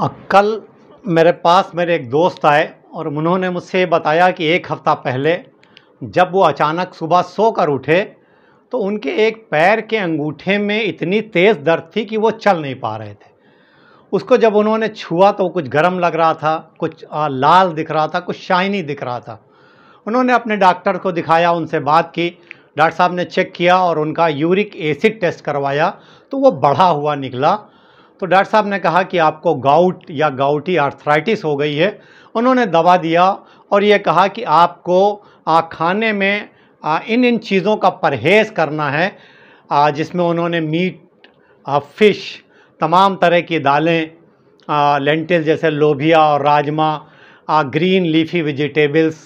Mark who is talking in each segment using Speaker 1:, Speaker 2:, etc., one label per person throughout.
Speaker 1: कल मेरे पास मेरे एक दोस्त आए और उन्होंने मुझसे बताया कि एक हफ़्ता पहले जब वो अचानक सुबह सो कर उठे तो उनके एक पैर के अंगूठे में इतनी तेज़ दर्द थी कि वो चल नहीं पा रहे थे उसको जब उन्होंने छुआ तो कुछ गर्म लग रहा था कुछ लाल दिख रहा था कुछ शाइनी दिख रहा था उन्होंने अपने डॉक्टर को दिखाया उनसे बात की डॉक्टर साहब ने चेक किया और उनका यूरिक एसिड टेस्ट करवाया तो वो बढ़ा हुआ निकला तो डॉक्टर साहब ने कहा कि आपको गाउट या गाउटी आर्थराइटिस हो गई है उन्होंने दवा दिया और ये कहा कि आपको आ, खाने में आ, इन इन चीज़ों का परहेज़ करना है आ, जिसमें उन्होंने मीट आ, फिश तमाम तरह की दालें लेंटिल जैसे लोभिया और राजमा आ, ग्रीन लीफी वेजिटेबल्स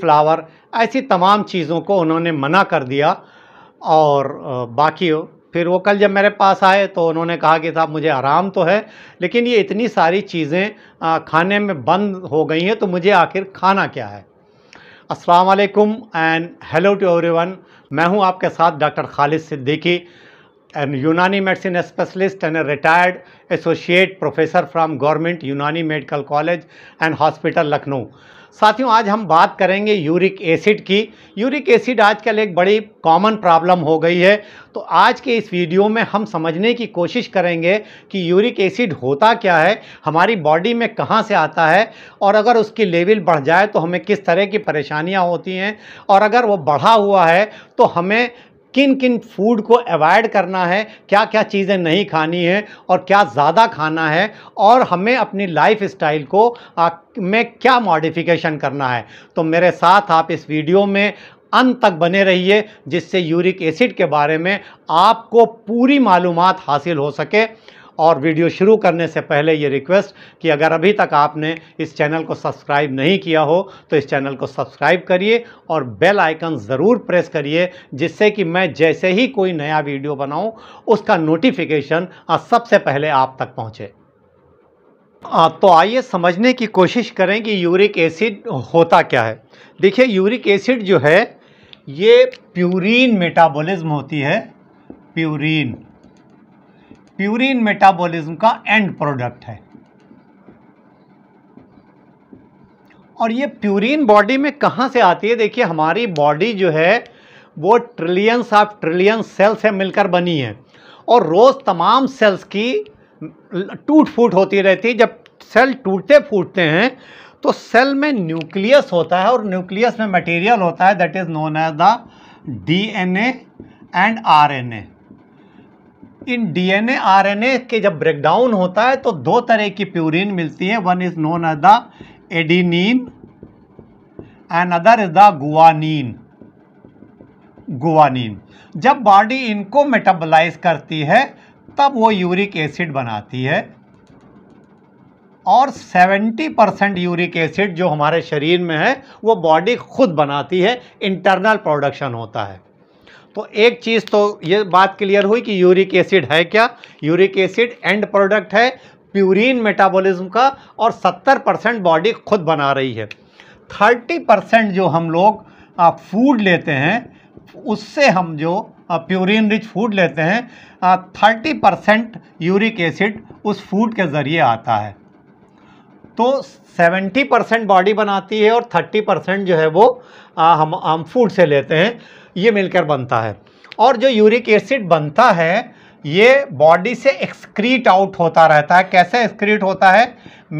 Speaker 1: फ्लावर ऐसी तमाम चीज़ों को उन्होंने मना कर दिया और बाकी फिर वो कल जब मेरे पास आए तो उन्होंने कहा कि साहब मुझे आराम तो है लेकिन ये इतनी सारी चीज़ें खाने में बंद हो गई हैं तो मुझे आखिर खाना क्या है अस्सलाम वालेकुम एंड हेलो टू एवरीवन मैं हूं आपके साथ doctor Khalid Siddiqui and Unani medicine specialist and retired associate professor from government Unani medical college and hospital Lucknow साथियों आज हम बात करेंगे यूरिक एसिड की यूरिक एसिड आजकल एक बड़ी कॉमन प्रॉब्लम हो गई है तो आज के इस वीडियो में हम समझने की कोशिश करेंगे कि यूरिक एसिड होता क्या है हमारी बॉडी में कहाँ से आता है और अगर उसकी लेवल बढ़ जाए तो हमें किस तरह की परेशानियाँ होती हैं और अगर वो बढ़ा हुआ है तो हमें किन किन फूड को अवॉइड करना है क्या क्या चीज़ें नहीं खानी है और क्या ज़्यादा खाना है और हमें अपनी लाइफ स्टाइल को आ, में क्या मॉडिफिकेशन करना है तो मेरे साथ आप इस वीडियो में अंत तक बने रहिए जिससे यूरिक एसिड के बारे में आपको पूरी मालूम हासिल हो सके और वीडियो शुरू करने से पहले ये रिक्वेस्ट कि अगर अभी तक आपने इस चैनल को सब्सक्राइब नहीं किया हो तो इस चैनल को सब्सक्राइब करिए और बेल आइकन ज़रूर प्रेस करिए जिससे कि मैं जैसे ही कोई नया वीडियो बनाऊँ उसका नोटिफिकेशन सबसे पहले आप तक पहुँचे तो आइए समझने की कोशिश करें कि यूरिक एसिड होता क्या है देखिए यूरिक एसिड जो है ये प्यूरिन मेटाबॉलिज्म होती है प्यूरिन प्यूरिन मेटाबॉलिज्म का एंड प्रोडक्ट है और ये प्यूरिन बॉडी में कहाँ से आती है देखिए हमारी बॉडी जो है वो ट्रिलियंस ऑफ ट्रिलियन सेल्स से मिलकर बनी है और रोज़ तमाम सेल्स की टूट फूट होती रहती है जब सेल टूटते फूटते हैं तो सेल में न्यूक्लियस होता है और न्यूक्लियस में मटेरियल होता है that is known as the DNA and RNA इन डीएनए आरएनए के जब ब्रेकडाउन होता है तो दो तरह की प्यूरिन मिलती है one is known as the adenine and other is the guanine guanine जब बॉडी इनको मेटाबोलाइज करती है तब वो यूरिक एसिड बनाती है और 70 परसेंट यूरिक एसिड जो हमारे शरीर में है वो बॉडी खुद बनाती है इंटरनल प्रोडक्शन होता है तो एक चीज़ तो ये बात क्लियर हुई कि यूरिक एसिड है क्या यूरिक एसिड एंड प्रोडक्ट है प्यूरिन मेटाबॉलिज्म का और 70 परसेंट बॉडी खुद बना रही है 30 परसेंट जो हम लोग फूड लेते हैं उससे हम जो प्यूरिन रिच फूड लेते हैं थर्टी परसेंट यूरिक एसिड उस फूड के ज़रिए आता है तो 70 परसेंट बॉडी बनाती है और 30 परसेंट जो है वो आ, हम हम फूड से लेते हैं ये मिलकर बनता है और जो यूरिक एसिड बनता है ये बॉडी से एक्सक्रीट आउट होता रहता है कैसे एक्सक्रीट होता है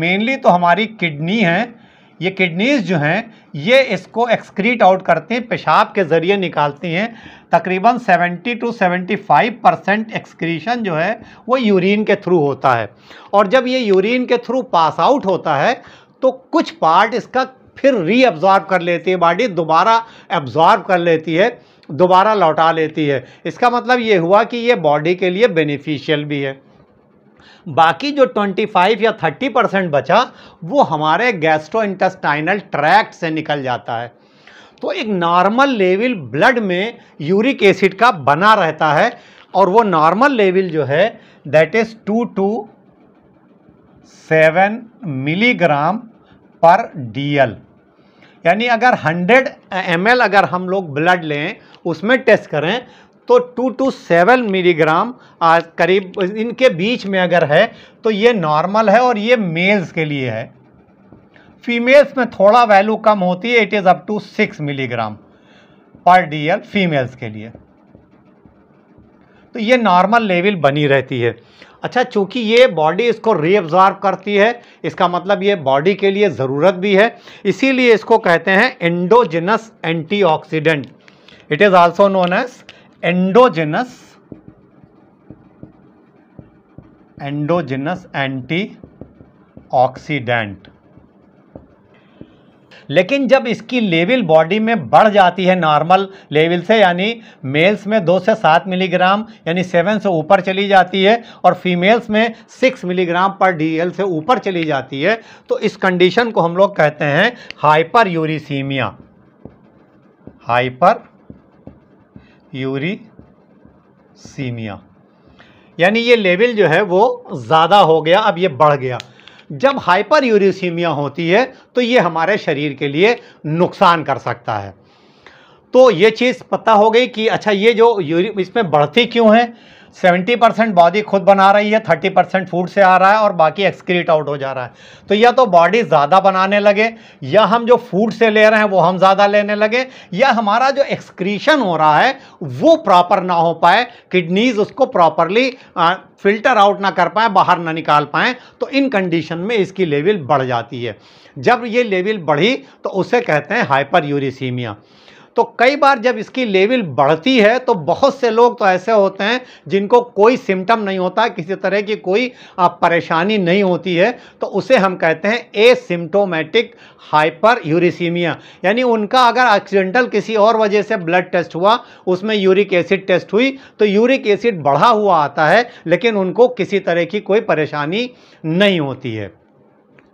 Speaker 1: मेनली तो हमारी किडनी है ये किडनीज़ जो हैं ये इसको एक्सक्रीट आउट करती हैं पेशाब के ज़रिए निकालती हैं तकरीबन 70 टू 75 परसेंट एक्सक्रीशन जो है वो यूरिन के थ्रू होता है और जब ये यूरिन के थ्रू पास आउट होता है तो कुछ पार्ट इसका फिर रीअब्ज़ॉर्ब कर लेती है बॉडी दोबारा एब्ज़ॉर्ब कर लेती है दोबारा लौटा लेती है इसका मतलब ये हुआ कि ये बॉडी के लिए बेनिफिशियल भी है बाकी जो 25 या 30 परसेंट बचा वो हमारे गैस्ट्रो इंटेस्टाइनल ट्रैक्ट से निकल जाता है तो एक नॉर्मल लेवल ब्लड में यूरिक एसिड का बना रहता है और वो नॉर्मल लेवल जो है that is two to seven milligram per DL यानी अगर 100 एम अगर हम लोग ब्लड लें उसमें टेस्ट करें तो टू टू सेवन मिलीग्राम करीब इनके बीच में अगर है तो ये नॉर्मल है और ये मेल्स के लिए है फीमेल्स में थोड़ा वैल्यू कम होती है it is up to six milligram per D females के लिए तो ये नॉर्मल लेवल बनी रहती है अच्छा चूँकि ये बॉडी इसको रीअब्ज़ॉर्ब करती है इसका मतलब ये बॉडी के लिए ज़रूरत भी है इसीलिए इसको कहते हैं endogenous antioxidant it is also known as endogenous endogenous antioxidant लेकिन जब इसकी लेवल बॉडी में बढ़ जाती है नॉर्मल लेवल से यानी मेल्स में दो से सात मिलीग्राम यानी सेवन से ऊपर चली जाती है और फीमेल्स में सिक्स मिलीग्राम पर डी से ऊपर चली जाती है तो इस कंडीशन को हम लोग कहते हैं हाइपर यूरिसीमिया हाइपर यूरिसीमिया यानी ये लेवल जो है वो ज़्यादा हो गया अब ये बढ़ गया जब हाइपर यूरिसीमिया होती है तो ये हमारे शरीर के लिए नुकसान कर सकता है तो ये चीज़ पता हो गई कि अच्छा ये जो यूरि इसमें बढ़ती क्यों है सेवेंटी परसेंट बॉडी खुद बना रही है थर्टी परसेंट फूड से आ रहा है और बाकी एक्सक्रीट आउट हो जा रहा है तो या तो बॉडी ज़्यादा बनाने लगे या हम जो फूड से ले रहे हैं वो हम ज़्यादा लेने लगे या हमारा जो एक्सक्रीशन हो रहा है वो प्रॉपर ना हो पाए किडनीज उसको प्रॉपरली फिल्टर आउट ना कर पाएँ बाहर ना निकाल पाएँ तो इन कंडीशन में इसकी लेवल बढ़ जाती है जब ये लेवल बढ़ी तो उसे कहते हैं हाइपर यूरिसीमिया तो कई बार जब इसकी लेवल बढ़ती है तो बहुत से लोग तो ऐसे होते हैं जिनको कोई सिम्टम नहीं होता किसी तरह की कोई परेशानी नहीं होती है तो उसे हम कहते हैं ए सिम्टोमेटिक हाइपर यूरिसीमिया यानी उनका अगर एक्सीडेंटल किसी और वजह से ब्लड टेस्ट हुआ उसमें यूरिक एसिड टेस्ट हुई तो यूरिक एसिड बढ़ा हुआ आता है लेकिन उनको किसी तरह की कोई परेशानी नहीं होती है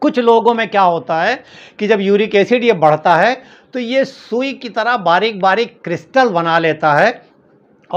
Speaker 1: कुछ लोगों में क्या होता है कि जब यूरिक एसिड ये बढ़ता है तो ये सुई की तरह बारीक बारीक क्रिस्टल बना लेता है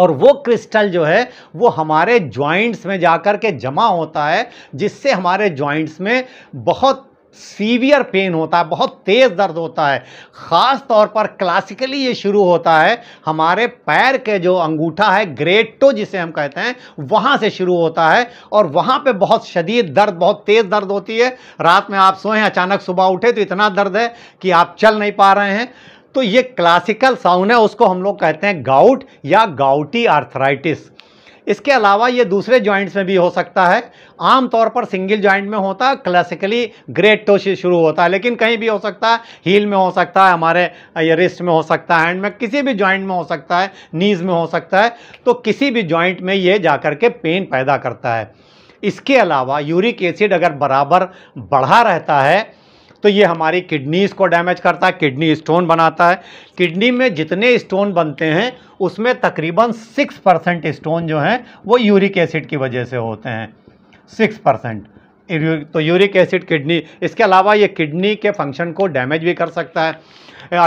Speaker 1: और वो क्रिस्टल जो है वो हमारे जॉइंट्स में जा कर के जमा होता है जिससे हमारे जॉइंट्स में बहुत सीवियर पेन होता है बहुत तेज़ दर्द होता है ख़ास तौर पर क्लासिकली ये शुरू होता है हमारे पैर के जो अंगूठा है ग्रेटो जिसे हम कहते हैं वहाँ से शुरू होता है और वहाँ पे बहुत शदीद दर्द बहुत तेज़ दर्द होती है रात में आप सोएं अचानक सुबह उठे तो इतना दर्द है कि आप चल नहीं पा रहे हैं तो ये क्लासिकल साउंड है उसको हम लोग कहते हैं गाउट या गाउटी आर्थराइटिस इसके अलावा ये दूसरे जॉइंट्स में भी हो सकता है आमतौर पर सिंगल जॉइंट में होता है क्लासिकली ग्रेट टो से शुरू होता है लेकिन कहीं भी हो सकता है हील में हो सकता है हमारे ये रिस्ट में हो सकता है हैंड में किसी भी जॉइंट में हो सकता है नीज़ में हो सकता है तो किसी भी जॉइंट में ये जा के पेन पैदा करता है इसके अलावा यूरिक एसिड अगर बराबर बढ़ा रहता है तो ये हमारी किडनीज़ को डैमेज करता है किडनी स्टोन बनाता है किडनी में जितने स्टोन बनते हैं उसमें तकरीबन सिक्स परसेंट स्टोन जो हैं वो यूरिक एसिड की वजह से होते हैं सिक्स परसेंट तो यूरिक एसिड किडनी इसके अलावा ये किडनी के फंक्शन को डैमेज भी कर सकता है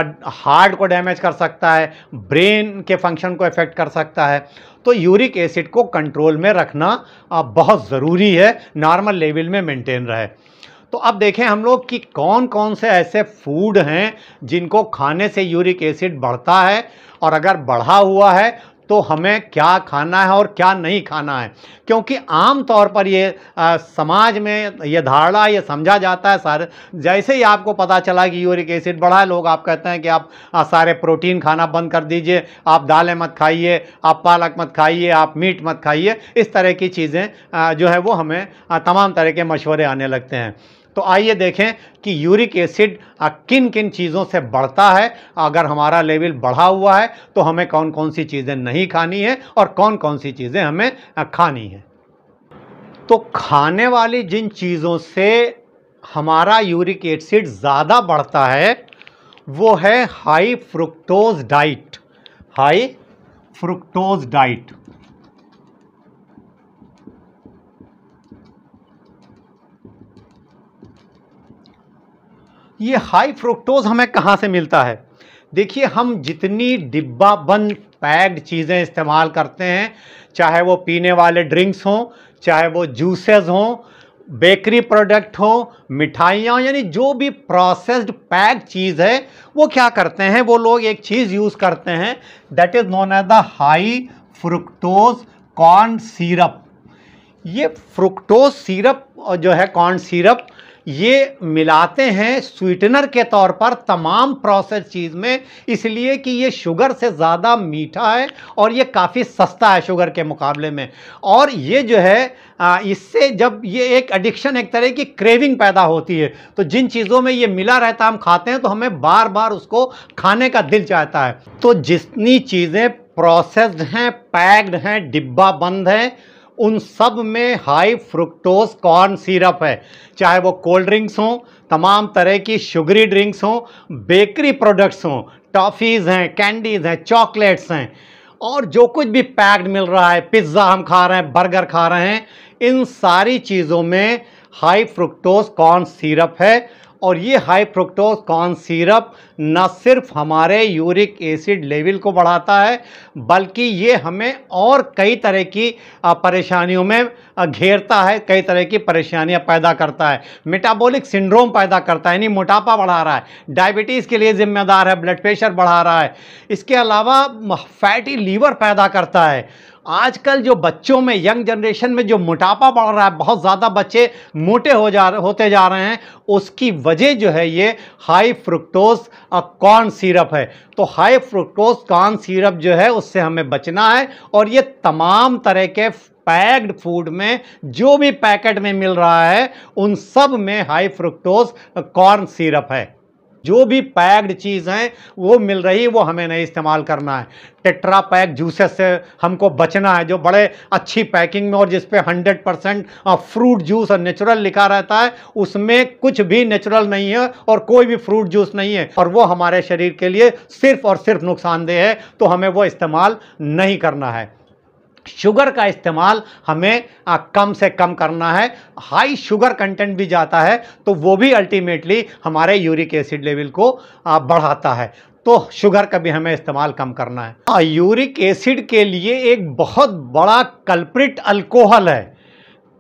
Speaker 1: हार्ट को डैमेज कर सकता है ब्रेन के फंक्शन को इफ़ेक्ट कर सकता है तो यूरिक एसिड को कंट्रोल में रखना बहुत ज़रूरी है नॉर्मल लेवल में मेंटेन रहे तो अब देखें हम लोग कि कौन कौन से ऐसे फूड हैं जिनको खाने से यूरिक एसिड बढ़ता है और अगर बढ़ा हुआ है तो हमें क्या खाना है और क्या नहीं खाना है क्योंकि आम तौर पर ये आ, समाज में ये धारणा ये समझा जाता है सारे जैसे ही आपको पता चला कि यूरिक एसिड बढ़ा है लोग आप कहते हैं कि आप आ, सारे प्रोटीन खाना बंद कर दीजिए आप दालें मत खाइए आप पालक मत खाइए आप मीट मत खाइए इस तरह की चीज़ें जो है वो हमें आ, तमाम तरह के मशवरे आने लगते हैं तो आइए देखें कि यूरिक एसिड किन किन चीज़ों से बढ़ता है अगर हमारा लेवल बढ़ा हुआ है तो हमें कौन कौन सी चीज़ें नहीं खानी है और कौन कौन सी चीज़ें हमें खानी है तो खाने वाली जिन चीज़ों से हमारा यूरिक एसिड ज़्यादा बढ़ता है वो है high fructose diet high fructose diet ये हाई फ्रुक्टोज हमें कहाँ से मिलता है देखिए हम जितनी डिब्बा बंद पैक्ड चीज़ें इस्तेमाल करते हैं चाहे वो पीने वाले ड्रिंक्स हों चाहे वो जूसेस हों बेकरी प्रोडक्ट हो मिठाइयाँ यानी जो भी प्रोसेस्ड पैक चीज़ है वो क्या करते हैं वो लोग एक चीज़ यूज़ करते हैं that is known as the high fructose corn syrup ये फ्रुक्टोज सीरप जो है कॉर्न सीरप ये मिलाते हैं स्वीटनर के तौर पर तमाम प्रोसेस चीज़ में इसलिए कि ये शुगर से ज़्यादा मीठा है और ये काफ़ी सस्ता है शुगर के मुकाबले में और ये जो है इससे जब ये एक एडिक्शन एक तरह की क्रेविंग पैदा होती है तो जिन चीज़ों में ये मिला रहता हम खाते हैं तो हमें बार बार उसको खाने का दिल चाहता है तो जितनी चीज़ें प्रोसेस्ड हैं पैक्ड हैं डिब्बा बंद हैं उन सब में हाई फ्रुक्टोज कॉर्न सिरप है चाहे वो कोल्ड ड्रिंक्स हों तमाम तरह की शुगरी ड्रिंक्स हों बेकरी प्रोडक्ट्स हों टॉफ़ीज़ हैं कैंडीज़ हैं चॉकलेट्स हैं और जो कुछ भी पैक्ड मिल रहा है पिज़्ज़ा हम खा रहे हैं बर्गर खा रहे हैं इन सारी चीज़ों में हाई फ्रुक्टोज कॉर्न सिरप है और ये हाई फ्रुक्टोज कॉर्न सीरप न सिर्फ हमारे यूरिक एसिड लेवल को बढ़ाता है बल्कि ये हमें और कई तरह की परेशानियों में घेरता है कई तरह की परेशानियां पैदा करता है मेटाबॉलिक सिंड्रोम पैदा करता है यानी मोटापा बढ़ा रहा है डायबिटीज़ के लिए ज़िम्मेदार है ब्लड प्रेशर बढ़ा रहा है इसके अलावा फैटी लीवर पैदा करता है आजकल जो बच्चों में यंग जनरेशन में जो मोटापा बढ़ रहा है बहुत ज़्यादा बच्चे मोटे हो जा होते जा रहे हैं उसकी वजह जो है ये हाई फ्रुक्टोज कॉर्न सीरप है तो हाई फ्रुक्टोज कॉर्न सीरप जो है उससे हमें बचना है और ये तमाम तरह के पैक्ड फूड में जो भी पैकेट में मिल रहा है उन सब में हाई फ्रुक्टोज कॉर्न सीरप है जो भी पैक्ड चीज़ हैं वो मिल रही है वो हमें नहीं इस्तेमाल करना है टेट्रा पैक जूसेस से हमको बचना है जो बड़े अच्छी पैकिंग में और जिस पे 100 परसेंट फ्रूट जूस और नेचुरल लिखा रहता है उसमें कुछ भी नेचुरल नहीं है और कोई भी फ्रूट जूस नहीं है और वो हमारे शरीर के लिए सिर्फ और सिर्फ नुकसानदेह है तो हमें वो इस्तेमाल नहीं करना है शुगर का इस्तेमाल हमें आ, कम से कम करना है हाई शुगर कंटेंट भी जाता है तो वो भी अल्टीमेटली हमारे यूरिक एसिड लेवल को आ, बढ़ाता है तो शुगर का भी हमें इस्तेमाल कम करना है आ, यूरिक एसिड के लिए एक बहुत बड़ा कल्प्रिट अल्कोहल है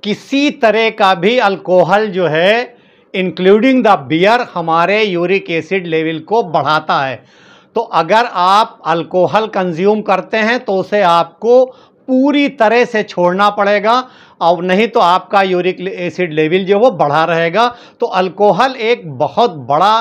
Speaker 1: किसी तरह का भी अल्कोहल जो है इंक्लूडिंग द बियर हमारे यूरिक एसिड लेवल को बढ़ाता है तो अगर आप अल्कोहल कंज्यूम करते हैं तो उसे आपको पूरी तरह से छोड़ना पड़ेगा और नहीं तो आपका यूरिक एसिड लेवल जो वो बढ़ा रहेगा तो अल्कोहल एक बहुत बड़ा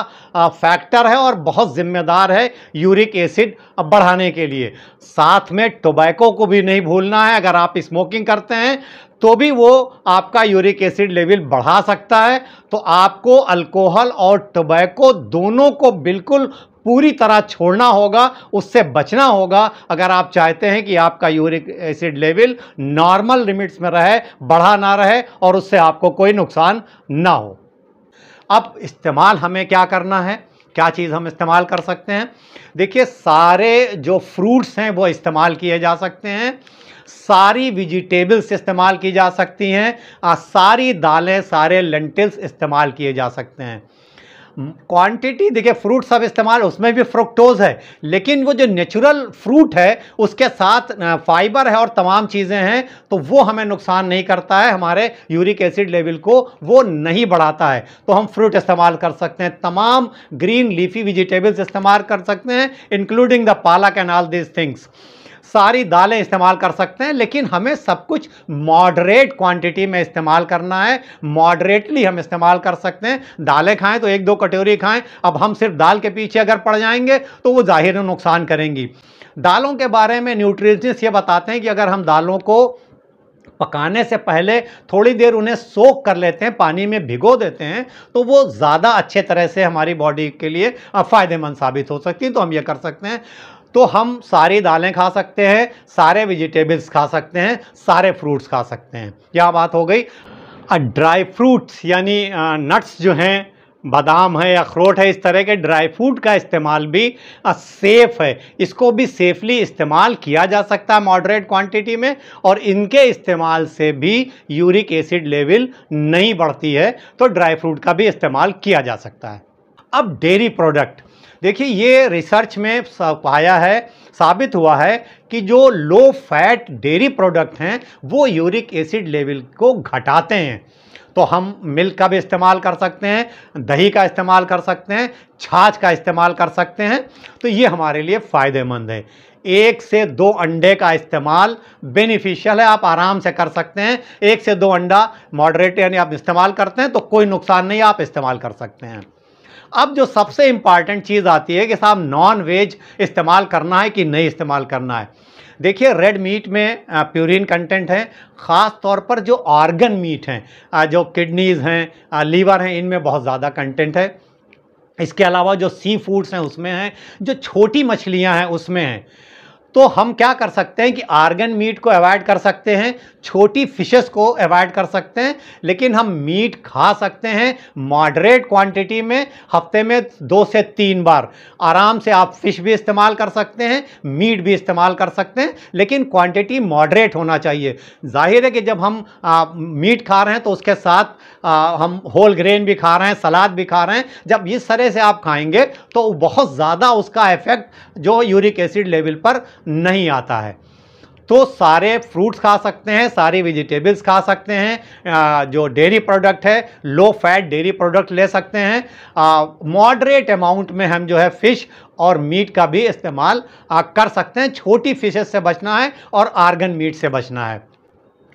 Speaker 1: फैक्टर है और बहुत ज़िम्मेदार है यूरिक एसिड बढ़ाने के लिए साथ में टोबैको को भी नहीं भूलना है अगर आप स्मोकिंग करते हैं तो भी वो आपका यूरिक एसिड लेवल बढ़ा सकता है तो आपको अल्कोहल और टोबैको दोनों को बिल्कुल पूरी तरह छोड़ना होगा उससे बचना होगा अगर आप चाहते हैं कि आपका uric acid level normal limits में रहे बढ़ा ना रहे और उससे आपको कोई नुकसान ना हो अब इस्तेमाल हमें क्या करना है क्या चीज़ हम इस्तेमाल कर सकते हैं देखिए सारे जो फ्रूट्स हैं वो इस्तेमाल किए जा सकते हैं सारी वेजिटेबल्स इस्तेमाल की जा सकती हैं सारी दालें सारे लेंटिल्स इस्तेमाल किए जा सकते हैं क्वांटिटी देखिए फ्रूट सब इस्तेमाल उसमें भी फ्रुक्टोज है लेकिन वो जो नेचुरल फ्रूट है उसके साथ फाइबर है और तमाम चीज़ें हैं तो वो हमें नुकसान नहीं करता है हमारे यूरिक एसिड लेवल को वो नहीं बढ़ाता है तो हम फ्रूट इस्तेमाल कर सकते हैं तमाम ग्रीन लीफी वेजिटेबल्स इस्तेमाल कर सकते हैं including the palak and all these things सारी दालें इस्तेमाल कर सकते हैं लेकिन हमें सब कुछ मॉडरेट क्वांटिटी में इस्तेमाल करना है मॉडरेटली हम इस्तेमाल कर सकते हैं दालें खाएं तो एक दो कटोरी खाएं अब हम सिर्फ दाल के पीछे अगर पड़ जाएंगे तो वो ज़ाहिर नुकसान करेंगी दालों के बारे में न्यूट्रिशनिस्ट ये बताते हैं कि अगर हम दालों को पकाने से पहले थोड़ी देर उन्हें सोख कर लेते हैं पानी में भिगो देते हैं तो वो ज़्यादा अच्छे तरह से हमारी बॉडी के लिए फ़ायदेमंद साबित हो सकती हैं तो हम ये कर सकते हैं तो हम सारी दालें खा सकते हैं सारे वेजिटेबल्स खा सकते हैं सारे फ्रूट्स खा सकते हैं यह बात हो गई ड्राई फ्रूट्स यानी नट्स जो हैं बादाम है अखरोट है इस तरह के ड्राई फ्रूट का इस्तेमाल भी सेफ़ है इसको भी सेफली इस्तेमाल किया जा सकता है मॉडरेट क्वांटिटी में और इनके इस्तेमाल से भी यूरिक एसिड लेवल नहीं बढ़ती है तो ड्राई फ्रूट का भी इस्तेमाल किया जा सकता है अब डेयरी प्रोडक्ट देखिए ये रिसर्च में पाया है साबित हुआ है कि जो लो फैट डेयरी प्रोडक्ट हैं वो यूरिक एसिड लेवल को घटाते हैं तो हम मिल्क का भी इस्तेमाल कर सकते हैं दही का इस्तेमाल कर सकते हैं छाछ का इस्तेमाल कर सकते हैं तो ये हमारे लिए फ़ायदेमंद है एक से दो अंडे का इस्तेमाल बेनिफिशियल है आप आराम से कर सकते हैं एक से दो अंडा मॉडरेट यानी आप इस्तेमाल करते हैं तो कोई नुकसान नहीं आप इस्तेमाल कर सकते हैं अब जो सबसे इंपॉर्टेंट चीज़ आती है कि साहब नॉन वेज इस्तेमाल करना है कि नहीं इस्तेमाल करना है देखिए रेड मीट में प्यूरिन कंटेंट है ख़ास तौर पर जो ऑर्गन मीट हैं जो किडनीज़ हैं लीवर हैं इनमें बहुत ज़्यादा कंटेंट है इसके अलावा जो सी फूड्स हैं उसमें हैं जो छोटी मछलियां हैं उसमें हैं तो हम क्या कर सकते हैं कि आर्गन मीट को अवॉइड कर सकते हैं छोटी फिशेस को अवॉइड कर सकते हैं लेकिन हम मीट खा सकते हैं मॉडरेट क्वांटिटी में हफ्ते में दो से तीन बार आराम से आप फिश भी इस्तेमाल कर सकते हैं मीट भी इस्तेमाल कर सकते हैं लेकिन क्वांटिटी मॉडरेट होना चाहिए जाहिर है कि जब हम आ, मीट खा रहे हैं तो उसके साथ आ, हम होल ग्रेन भी खा रहे हैं सलाद भी खा रहे हैं जब इस तरह से आप खाएंगे तो बहुत ज़्यादा उसका इफ़ेक्ट जो यूरिक एसिड लेवल पर नहीं आता है तो सारे फ्रूट्स खा सकते हैं सारी वेजिटेबल्स खा सकते हैं जो डेयरी प्रोडक्ट है लो फैट डेयरी प्रोडक्ट ले सकते हैं मॉडरेट अमाउंट में हम जो है फ़िश और मीट का भी इस्तेमाल कर सकते हैं छोटी फिशेस से बचना है और आर्गन मीट से बचना है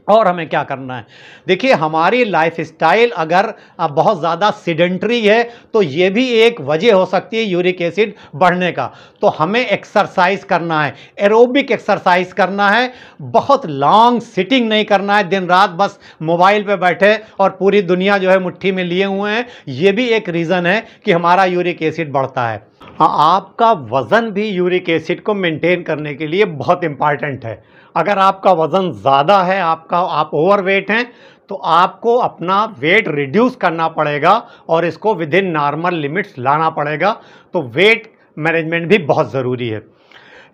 Speaker 1: और हमें क्या करना है देखिए हमारी लाइफ स्टाइल अगर बहुत ज़्यादा सीडेंट्री है तो ये भी एक वजह हो सकती है यूरिक एसिड बढ़ने का तो हमें एक्सरसाइज करना है एरोबिक एक्सरसाइज करना है बहुत लॉन्ग सिटिंग नहीं करना है दिन रात बस मोबाइल पे बैठे और पूरी दुनिया जो है मुट्ठी में लिए हुए हैं ये भी एक रीज़न है कि हमारा यूरिक एसिड बढ़ता है हाँ, आपका वज़न भी यूरिक एसिड को मेनटेन करने के लिए बहुत इंपॉर्टेंट है अगर आपका वज़न ज़्यादा है आपका आप ओवरवेट हैं तो आपको अपना वेट रिड्यूस करना पड़ेगा और इसको विद इन नॉर्मल लिमिट्स लाना पड़ेगा तो वेट मैनेजमेंट भी बहुत ज़रूरी है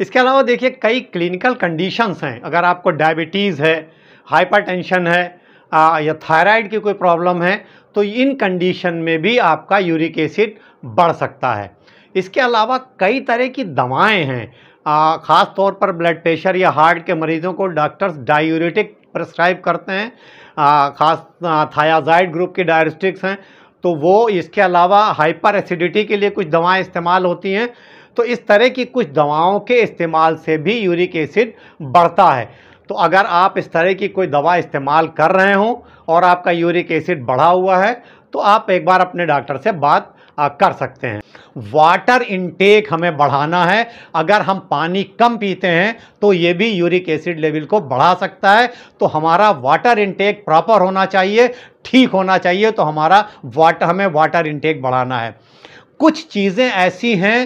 Speaker 1: इसके अलावा देखिए कई क्लिनिकल कंडीशंस हैं अगर आपको डायबिटीज़ है हाइपरटेंशन है आ, या थायराइड की कोई प्रॉब्लम है तो इन कंडीशन में भी आपका यूरिक एसिड बढ़ सकता है इसके अलावा कई तरह की दवाएं हैं ख़ास तौर पर ब्लड प्रेशर या हार्ट के मरीज़ों को डॉक्टर्स डायूरेटिक प्रस्क्राइब करते हैं आ, खास थायाजाइड ग्रुप के डायरेस्टिक्स हैं तो वो इसके अलावा हाइपर एसिडिटी के लिए कुछ दवाएं इस्तेमाल होती हैं तो इस तरह की कुछ दवाओं के इस्तेमाल से भी यूरिक एसिड बढ़ता है तो अगर आप इस तरह की कोई दवा इस्तेमाल कर रहे हों और आपका यूरिक एसिड बढ़ा हुआ है तो आप एक बार अपने डॉक्टर से बात कर सकते हैं वाटर इनटेक हमें बढ़ाना है अगर हम पानी कम पीते हैं तो ये भी यूरिक एसिड लेवल को बढ़ा सकता है तो हमारा वाटर इनटेक प्रॉपर होना चाहिए ठीक होना चाहिए तो हमारा वाटर हमें वाटर इनटेक बढ़ाना है कुछ चीज़ें ऐसी हैं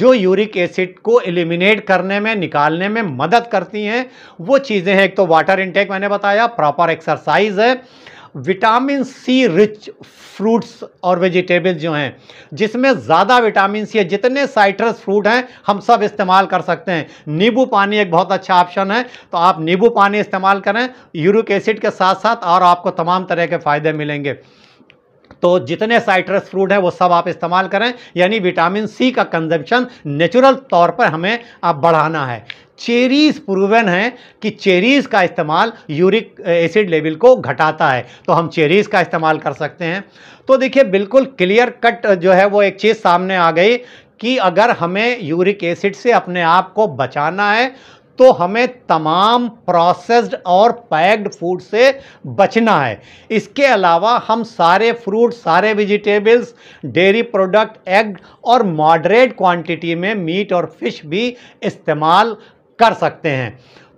Speaker 1: जो यूरिक एसिड को एलिमिनेट करने में निकालने में मदद करती हैं वो चीज़ें हैं एक तो वाटर इनटेक मैंने बताया प्रॉपर एक्सरसाइज है विटामिन सी रिच फ्रूट्स और वेजिटेबल्स जो हैं जिसमें ज़्यादा विटामिन सी है जितने साइट्रस फ्रूट हैं हम सब इस्तेमाल कर सकते हैं नींबू पानी एक बहुत अच्छा ऑप्शन है तो आप नींबू पानी इस्तेमाल करें यूरिक एसिड के साथ साथ और आपको तमाम तरह के फ़ायदे मिलेंगे तो जितने साइट्रस फ्रूट हैं वो सब आप इस्तेमाल करें यानी विटामिन सी का कंजम्पशन नेचुरल तौर पर हमें आप बढ़ाना है चेरीज़ प्रूवन है कि चेरीज़ का इस्तेमाल यूरिक एसिड लेवल को घटाता है तो हम चेरीज़ का इस्तेमाल कर सकते हैं तो देखिए बिल्कुल क्लियर कट जो है वो एक चीज़ सामने आ गई कि अगर हमें यूरिक एसिड से अपने आप को बचाना है तो हमें तमाम प्रोसेस्ड और पैक्ड फूड से बचना है इसके अलावा हम सारे फ्रूट सारे वेजिटेबल्स डेयरी प्रोडक्ट एग और मॉडरेट क्वांटिटी में मीट और फिश भी इस्तेमाल कर सकते हैं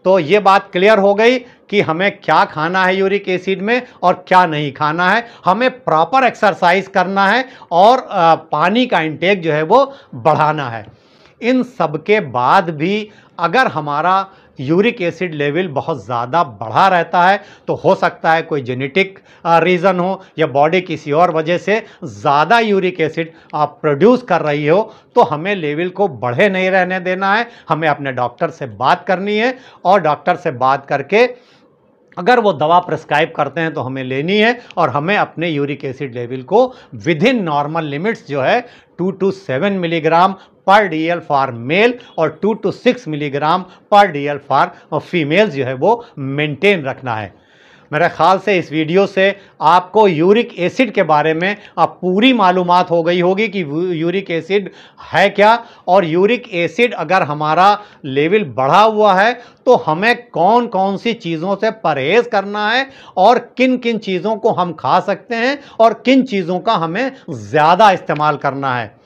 Speaker 1: तो ये बात क्लियर हो गई कि हमें क्या खाना है यूरिक एसिड में और क्या नहीं खाना है हमें प्रॉपर एक्सरसाइज करना है और पानी का इंटेक जो है वो बढ़ाना है इन सब के बाद भी अगर हमारा यूरिक एसिड लेवल बहुत ज़्यादा बढ़ा रहता है तो हो सकता है कोई जेनेटिक रीज़न हो या बॉडी किसी और वजह से ज़्यादा यूरिक एसिड आप प्रोड्यूस कर रही हो तो हमें लेवल को बढ़े नहीं रहने देना है हमें अपने डॉक्टर से बात करनी है और डॉक्टर से बात करके अगर वो दवा प्रिस्क्राइब करते हैं तो हमें लेनी है और हमें अपने यूरिक एसिड लेवल को विद इन नॉर्मल लिमिट्स जो है two to seven milligram per D L for male और two to six milligram per D L for females जो है वो मेंटेन रखना है मेरे ख़्याल से इस वीडियो से आपको यूरिक एसिड के बारे में अब पूरी मालूम हो गई होगी कि यूरिक एसिड है क्या और यूरिक एसिड अगर हमारा लेवल बढ़ा हुआ है तो हमें कौन कौन सी चीज़ों से परहेज करना है और किन किन चीज़ों को हम खा सकते हैं और किन चीज़ों का हमें ज़्यादा इस्तेमाल करना है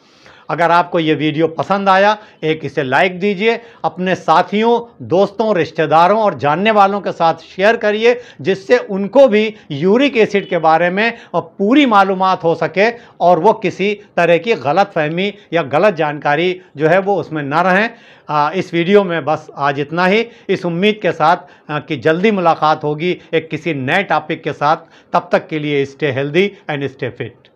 Speaker 1: अगर आपको ये वीडियो पसंद आया एक इसे लाइक दीजिए अपने साथियों दोस्तों रिश्तेदारों और जानने वालों के साथ शेयर करिए जिससे उनको भी यूरिक एसिड के बारे में पूरी मालूम हो सके और वो किसी तरह की गलत फहमी या गलत जानकारी जो है वो उसमें ना रहें आ, इस वीडियो में बस आज इतना ही इस उम्मीद के साथ कि जल्दी मुलाकात होगी एक किसी नए टॉपिक के साथ तब तक के लिए stay healthy and stay fit